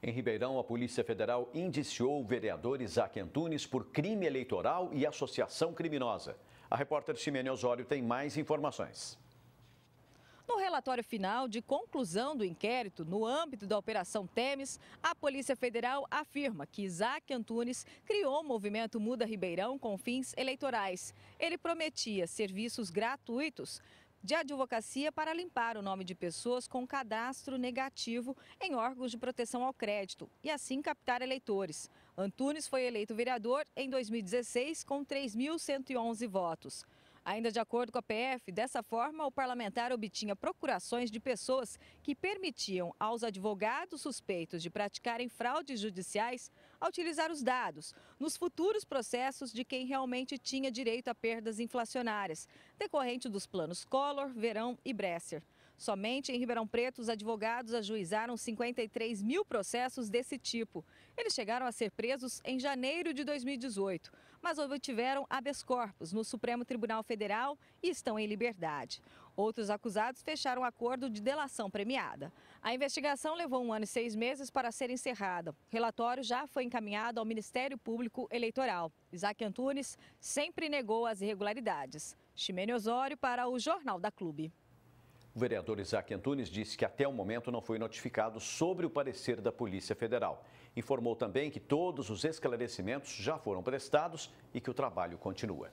Em Ribeirão, a Polícia Federal indiciou o vereador Isaac Antunes por crime eleitoral e associação criminosa. A repórter Ximene Osório tem mais informações. No relatório final de conclusão do inquérito no âmbito da Operação Temes, a Polícia Federal afirma que Isaac Antunes criou o movimento Muda Ribeirão com fins eleitorais. Ele prometia serviços gratuitos, de advocacia para limpar o nome de pessoas com cadastro negativo em órgãos de proteção ao crédito e assim captar eleitores. Antunes foi eleito vereador em 2016 com 3.111 votos. Ainda de acordo com a PF, dessa forma, o parlamentar obtinha procurações de pessoas que permitiam aos advogados suspeitos de praticarem fraudes judiciais a utilizar os dados nos futuros processos de quem realmente tinha direito a perdas inflacionárias, decorrente dos planos Collor, Verão e Bresser. Somente em Ribeirão Preto, os advogados ajuizaram 53 mil processos desse tipo. Eles chegaram a ser presos em janeiro de 2018, mas obtiveram habeas corpus no Supremo Tribunal Federal e estão em liberdade. Outros acusados fecharam acordo de delação premiada. A investigação levou um ano e seis meses para ser encerrada. O relatório já foi encaminhado ao Ministério Público Eleitoral. Isaac Antunes sempre negou as irregularidades. Chimene Osório para o Jornal da Clube. O vereador Isaac Antunes disse que até o momento não foi notificado sobre o parecer da Polícia Federal. Informou também que todos os esclarecimentos já foram prestados e que o trabalho continua.